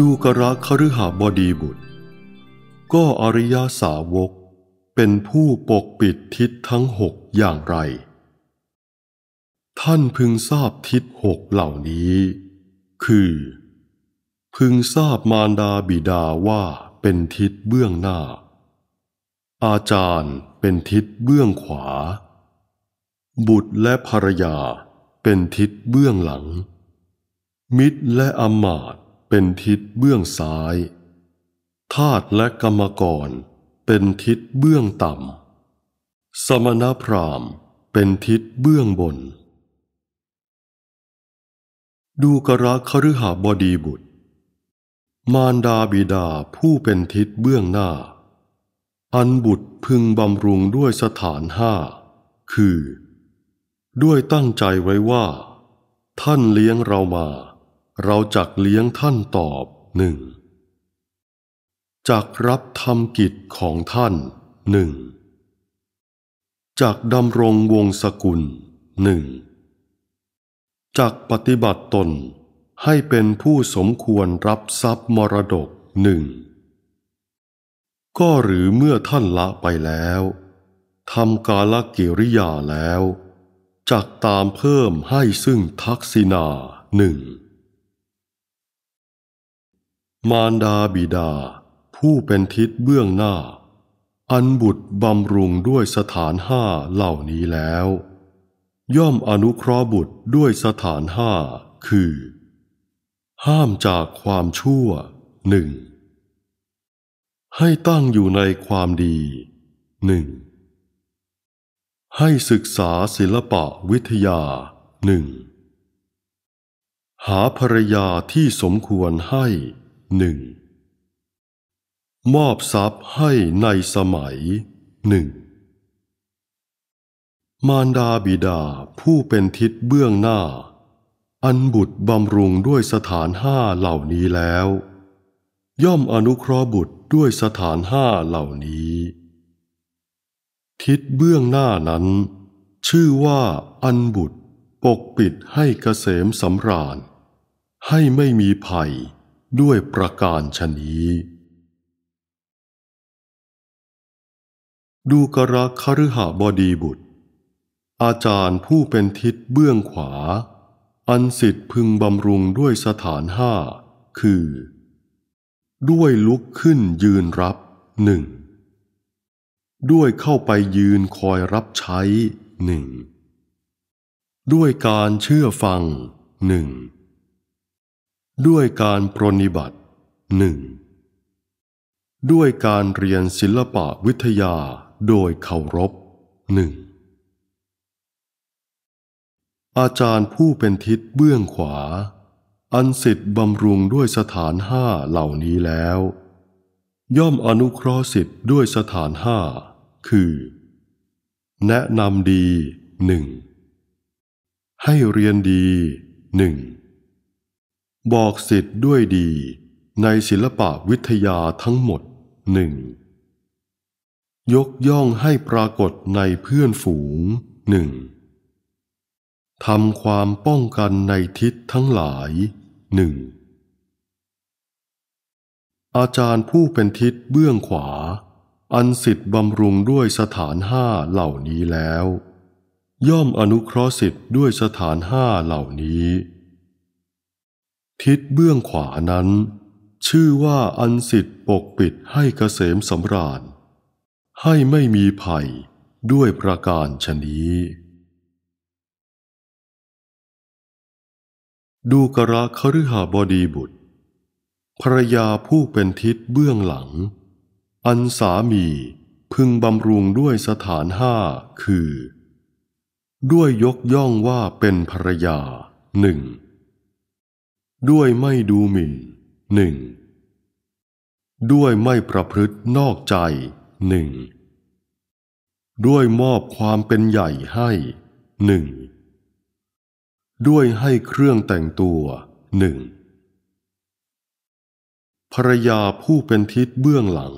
ดูกระคฤหบดีบุตร ก็อริยาสาวก เป็นผู้ปกปิดทิศทั้งหกอย่างไร ท่านพึงทราบทิศหกเหล่านี้ คือ พึงทราบมารดาบิดาว่าเป็นทิศเบื้องหน้า อาจารย์เป็นทิศเบื้องขวา บุตรและภรรยาเป็นทิศเบื้องหลัง มิตรและอมาตเป็นทิศเบื้องซ้ายธาตุและกรรมกรเป็นทิศเบื้องต่ำสมณพราหมณ์เป็นทิศเบื้องบน ดูกระคฤหบดีบุตร มารดาบิดาผู้เป็นทิศเบื้องหน้าอันบุตรพึงบำรุงด้วยสถานห้าคือ ด้วยตั้งใจไว้ว่า ท่านเลี้ยงเรามาเราจักเลี้ยงท่านตอบหนึ่งจักรับทำกิจของท่านหนึ่งจักดำรงวงศกุลหนึ่งจักปฏิบัติตนให้เป็นผู้สมควรรับทรัพย์มรดกหนึ่ง ก็หรือเมื่อท่านละไปแล้วทำกาลกิริยาแล้ว จักตามเพิ่มให้ซึ่งทักษิณาหนึ่งมารดาบิดา ผู้เป็นทิศเบื้องหน้า อันบุตรบำรุงด้วยสถานห้าเหล่านี้แล้ว ย่อมอนุเคราะห์บุตรด้วยสถานห้าคือ ห้ามจากความชั่วหนึ่งให้ตั้งอยู่ในความดีหนึ่งให้ศึกษาศิลปะวิทยาหนึ่งหาภรรยาที่สมควรให้หนึ่งมอบทรัพย์ให้ในสมัยหนึ่งมารดาบิดาผู้เป็นทิศเบื้องหน้า อันบุตรบำรุงด้วยสถานห้าเหล่านี้แล้ว ย่อมอนุเคราะห์บุตรด้วยสถานห้าเหล่านี้ ทิศเบื้องหน้านั้น ชื่อว่าอันบุตรปกปิดให้เกษมสำราญ ให้ไม่มีภัยด้วยประการชนีดูกระคฤหบดีบุตร อาจารย์ผู้เป็นทิศเบื้องขวา อันสิทธิพึงบำรุงด้วยสถานห้าคือ ด้วยลุกขึ้นยืนรับหนึ่งด้วยเข้าไปยืนคอยรับใช้หนึ่งด้วยการเชื่อฟังหนึ่งด้วยการปรนิบัติหนึ่งด้วยการเรียนศิลปะวิทยาโดยเคารพหนึ่งอาจารย์ผู้เป็นทิศเบื้องขวา อันสิทธิ์บำรุงด้วยสถานห้าเหล่านี้แล้ว ย่อมอนุเคราะห์สิทธิ์ด้วยสถานห้าคือ แนะนำดีหนึ่งให้เรียนดีหนึ่งบอกสิทธิ์ด้วยดีในศิลปะวิทยาทั้งหมดหนึ่งยกย่องให้ปรากฏในเพื่อนฝูงหนึ่งทำความป้องกันในทิศทั้งหลายหนึ่งอาจารย์ผู้เป็นทิศเบื้องขวา อันสิทธิ์บำรุงด้วยสถานห้าเหล่านี้แล้ว ย่อมอนุเคราะห์สิทธิ์ด้วยสถานห้าเหล่านี้ทิศเบื้องขวานั้น ชื่อว่าอันสิทธิ์ปกปิดให้เกษมสำราญ ให้ไม่มีภัยด้วยประการชนี้ ดูกระคฤหบดีบุตรภรยาผู้เป็นทิศเบื้องหลัง อันสามีพึงบำรุงด้วยสถานห้าคือ ด้วยยกย่องว่าเป็นภรยาหนึ่งด้วยไม่ดูหมิ่นหนึ่ง ด้วยไม่ประพฤตินอกใจหนึ่ง ด้วยมอบความเป็นใหญ่ให้หนึ่ง ด้วยให้เครื่องแต่งตัวหนึ่งภรยาผู้เป็นทิศเบื้องหลัง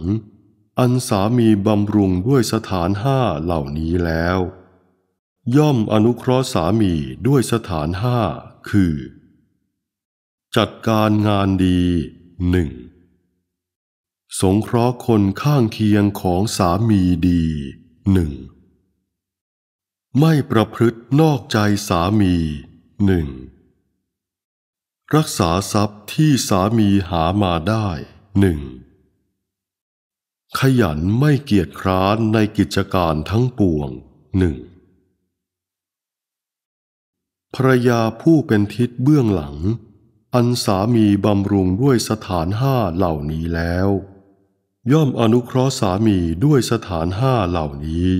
อันสามีบำรุงด้วยสถานห้าเหล่านี้แล้ว ย่อมอนุเคราะห์สามีด้วยสถานห้าคือจัดการงานดีหนึ่ง สงเคราะห์คนข้างเคียงของสามีดีหนึ่ง ไม่ประพฤตินอกใจสามีหนึ่ง รักษาทรัพย์ที่สามีหามาได้หนึ่ง ขยันไม่เกียจคร้านในกิจการทั้งปวงหนึ่งภรยาผู้เป็นทิศเบื้องหลังอันสามีบำรุงด้วยสถานห้าเหล่านี้แล้ว ย่อมอนุเคราะห์สามีด้วยสถานห้าเหล่านี้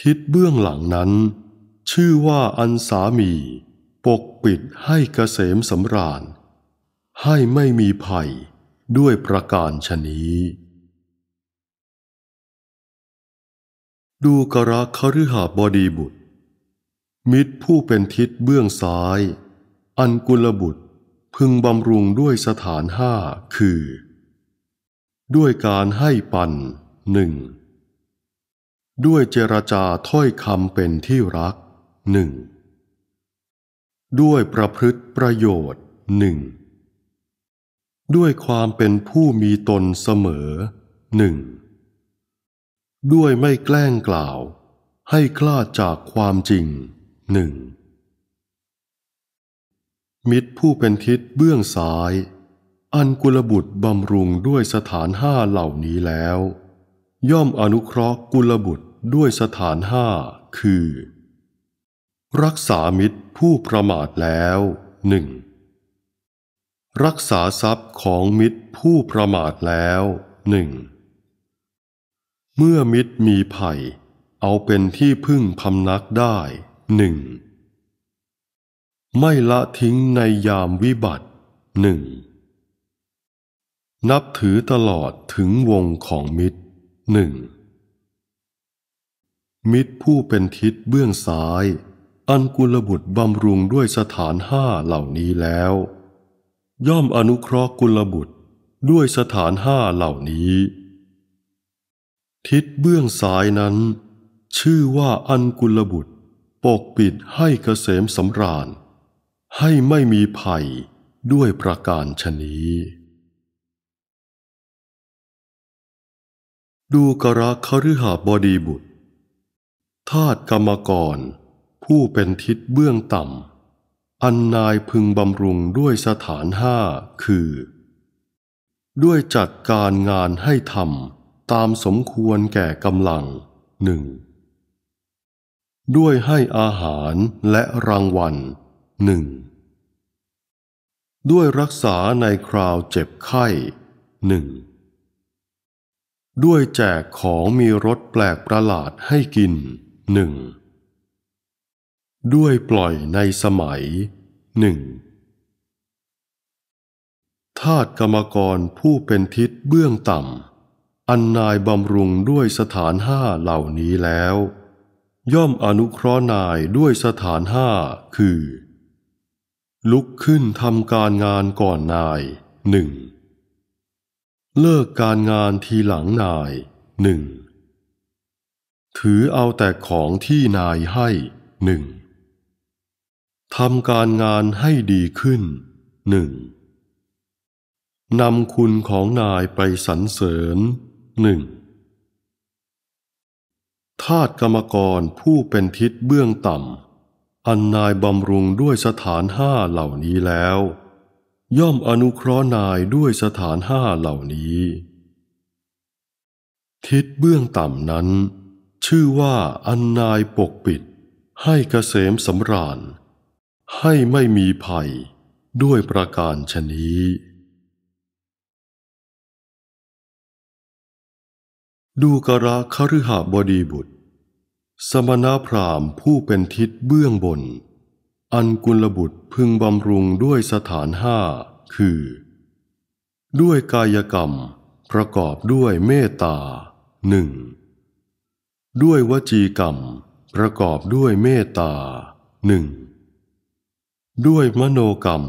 ทิศเบื้องหลังนั้น ชื่อว่าอันสามี ปกปิดให้เกษมสำราญให้ไม่มีภัยด้วยประการชนีดูกระคฤหาบดีบุตร มิตรผู้เป็นทิศเบื้องซ้ายอันกุลบุตรพึงบำรุงด้วยสถานห้าคือ ด้วยการให้ปันหนึ่งด้วยเจรจาถ้อยคำเป็นที่รักหนึ่งด้วยประพฤติประโยชน์หนึ่งด้วยความเป็นผู้มีตนเสมอหนึ่งด้วยไม่แกล้งกล่าวให้คลาดจากความจริงหนึ่งมิตรผู้เป็นทิศเบื้องซ้ายอันกุลบุตรบำรุงด้วยสถานห้าเหล่านี้แล้ว ย่อมอนุเคราะห์กุลบุตรด้วยสถานห้าคือ รักษามิตรผู้ประมาทแล้วหนึ่งรักษาทรัพย์ของมิตรผู้ประมาทแล้วหนึ่งเมื่อมิตรมีไผ่เอาเป็นที่พึ่งพำนักได้หนึ่งไม่ละทิ้งในยามวิบัติหนึ่งนับถือตลอดถึงวงของมิตรหนึ่งมิตรผู้เป็นทิศเบื้องซ้าย อันกุลบุตรบำรุงด้วยสถานห้าเหล่านี้แล้ว ย่อมอนุเคราะห์กุลบุตรด้วยสถานห้าเหล่านี้ ทิศเบื้องซ้ายนั้น ชื่อว่าอันกุลบุตรปกปิดให้เกษมสำราญให้ไม่มีภัยด้วยประการชนี้ ดูกระคฤหบดีบุตรทาตกรรมกร ผู้เป็นทิศเบื้องต่ำ อันนายพึงบำรุงด้วยสถานห้าคือ ด้วยจัดการงานให้ทำตามสมควรแก่กำลังหนึ่ง ด้วยให้อาหารและรางวัลหนึ่งด้วยรักษาในคราวเจ็บไข้หนึ่ง ด้วยแจกของมีรสแปลกประหลาดให้กินหนึ่ง ด้วยปล่อยในสมัยหนึ่งทาตกรรมกรผู้เป็นทิศเบื้องต่ำอันนายบำรุงด้วยสถานห้าเหล่านี้แล้ว ย่อมอนุเคราะห์นายด้วยสถานห้าคือลุกขึ้นทำการงานก่อนนายหนึ่งเลิกการงานทีหลังนายหนึ่งถือเอาแต่ของที่นายให้หนึ่งทำการงานให้ดีขึ้นหนึ่งนำคุณของนายไปสรรเสริญหนึ่งทาตกรรมกรผู้เป็นทิศเบื้องต่ำอันนายบำรุงด้วยสถานห้าเหล่านี้แล้ว ย่อมอนุเคราะห์นายด้วยสถานห้าเหล่านี้ ทิศเบื้องต่ำนั้น ชื่อว่าอันนายปกปิด ให้เกษมสำราญให้ไม่มีภัยด้วยประการชนี้ดูกระคฤหบดีบุตรสมณพราหมณ์ผู้เป็นทิศเบื้องบน อันกุลบุตรพึงบำรุงด้วยสถานห้าคือ ด้วยกายกรรม ประกอบด้วยเมตตาหนึ่งด้วยวจีกรรม ประกอบด้วยเมตตาหนึ่งด้วยมโนกรรม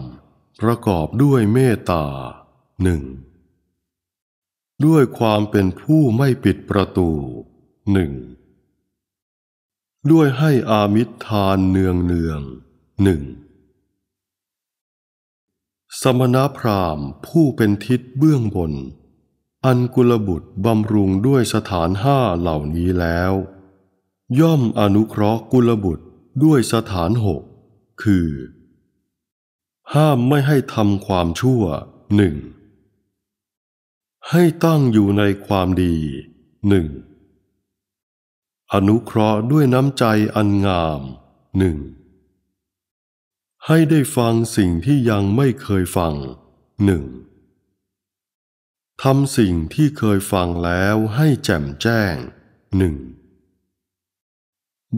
ประกอบด้วยเมตตาหนึ่งด้วยความเป็นผู้ไม่ปิดประตูหนึ่งด้วยให้อามิตรทานเนืองเนืองหนึ่ง สมณพราหมณ์ผู้เป็นทิศเบื้องบน อันกุลบุตรบำรุงด้วยสถานห้าเหล่านี้แล้ว ย่อมอนุเคราะห์กุลบุตรด้วยสถานหกคือ ห้ามไม่ให้ทำความชั่วหนึ่งให้ตั้งอยู่ในความดีหนึ่งอนุเคราะห์ด้วยน้ำใจอันงามหนึ่งให้ได้ฟังสิ่งที่ยังไม่เคยฟังหนึ่งทำสิ่งที่เคยฟังแล้วให้แจ่มแจ้งหนึ่ง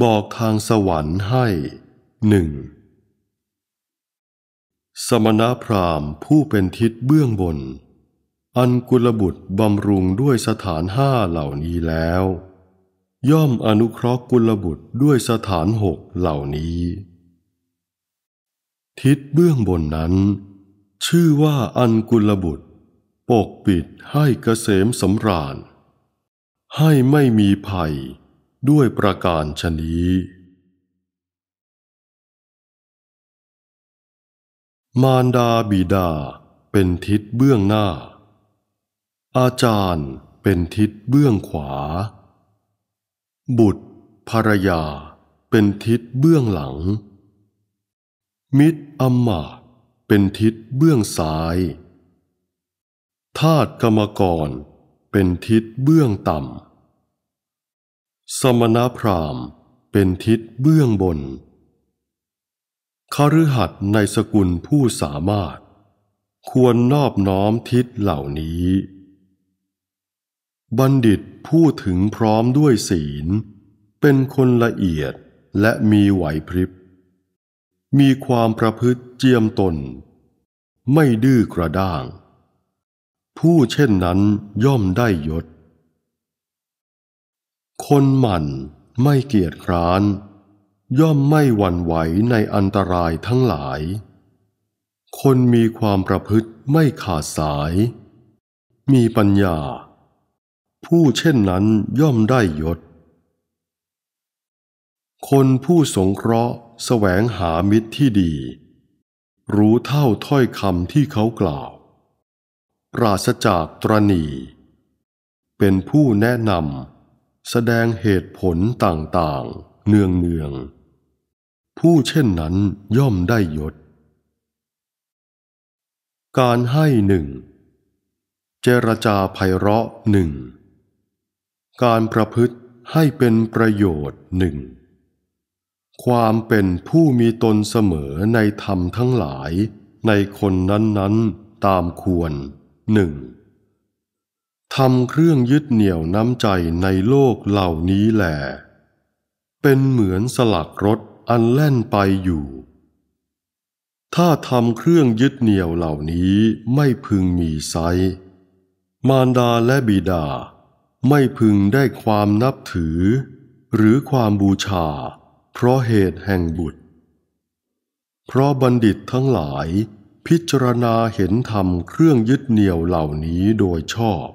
บอกทางสวรรค์ให้หนึ่งสมณพราหมณ์ผู้เป็นทิศเบื้องบน อันกุลบุตรบำรุงด้วยสถานห้าเหล่านี้แล้วย่อมอนุเคราะห์กุลบุตรด้วยสถานหกเหล่านี้ ทิศเบื้องบนนั้น ชื่อว่าอันกุลบุตร ปกปิดให้เกษมสำราญ ให้ไม่มีภัยด้วยประการชนี้มารดาบิดาเป็นทิศเบื้องหน้า อาจารย์เป็นทิศเบื้องขวาบุตรภรรยา เป็นทิศเบื้องหลัง มิตรอมมา เป็นทิศเบื้องซ้าย ธาตุกรรมกร เป็นทิศเบื้องต่ำ สมณพราหมณ์เป็นทิศเบื้องบน คฤหัสในสกุลผู้สามารถ ควรนอบน้อมทิศเหล่านี้บัณฑิตผู้ถึงพร้อมด้วยศีล เป็นคนละเอียดและมีไหวพริบ มีความประพฤติเจียมตน ไม่ดื้อกระด้าง ผู้เช่นนั้นย่อมได้ยศ คนหมั่นไม่เกียจคร้าน ย่อมไม่หวั่นไหวในอันตรายทั้งหลาย คนมีความประพฤติไม่ขาดสาย มีปัญญาผู้เช่นนั้นย่อมได้ยศ คนผู้สงเคราะห์แสวงหามิตรที่ดี รู้เท่าถ้อยคำที่เขากล่าวปราศจากตรณี เป็นผู้แนะนำแสดงเหตุผลต่างๆ เนืองเนืองผู้เช่นนั้นย่อมได้ยศ การให้หนึ่ง เจรจาไพเราะหนึ่งการประพฤติให้เป็นประโยชน์หนึ่งความเป็นผู้มีตนเสมอในธรรมทั้งหลายในคนนั้น ๆตามควรหนึ่งทำเครื่องยึดเหนี่ยวน้ำใจในโลกเหล่านี้แหลเป็นเหมือนสลักรถอันแล่นไปอยู่ ถ้าทำเครื่องยึดเหนี่ยวเหล่านี้ไม่พึงมีไซ มารดาและบิดาไม่พึงได้ความนับถือ หรือความบูชา เพราะเหตุแห่งบุตร เพราะบัณฑิตทั้งหลาย พิจารณาเห็นธรรมเครื่องยึดเหนี่ยวเหล่านี้โดยชอบ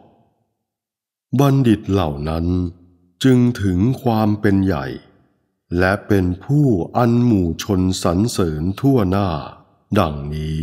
บัณฑิตเหล่านั้นจึงถึงความเป็นใหญ่ และเป็นผู้อันหมู่ชนสรรเสริญทั่วหน้า ดังนี้